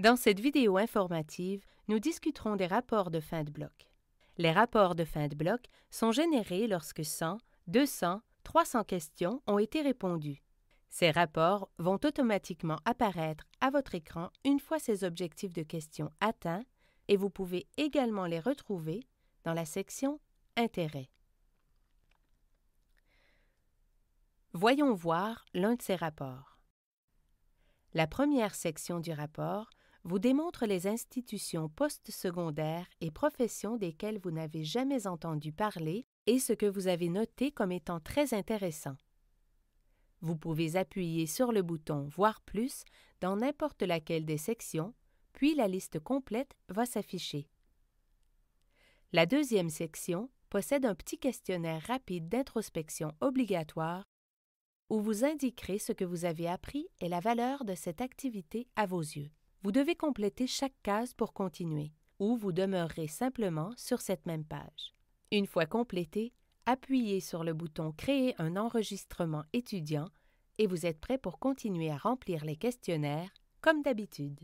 Dans cette vidéo informative, nous discuterons des rapports de fin de bloc. Les rapports de fin de bloc sont générés lorsque 100, 200, 300 questions ont été répondues. Ces rapports vont automatiquement apparaître à votre écran une fois ces objectifs de questions atteints et vous pouvez également les retrouver dans la section Intérêts. Voyons voir l'un de ces rapports. La première section du rapport vous démontre les institutions postsecondaires et professions desquelles vous n'avez jamais entendu parler et ce que vous avez noté comme étant très intéressant. Vous pouvez appuyer sur le bouton Voir plus dans n'importe laquelle des sections, puis la liste complète va s'afficher. La deuxième section possède un petit questionnaire rapide d'introspection obligatoire où vous indiquerez ce que vous avez appris et la valeur de cette activité à vos yeux. Vous devez compléter chaque case pour continuer, ou vous demeurerez simplement sur cette même page. Une fois complété, appuyez sur le bouton Créer un enregistrement étudiant et vous êtes prêt pour continuer à remplir les questionnaires comme d'habitude.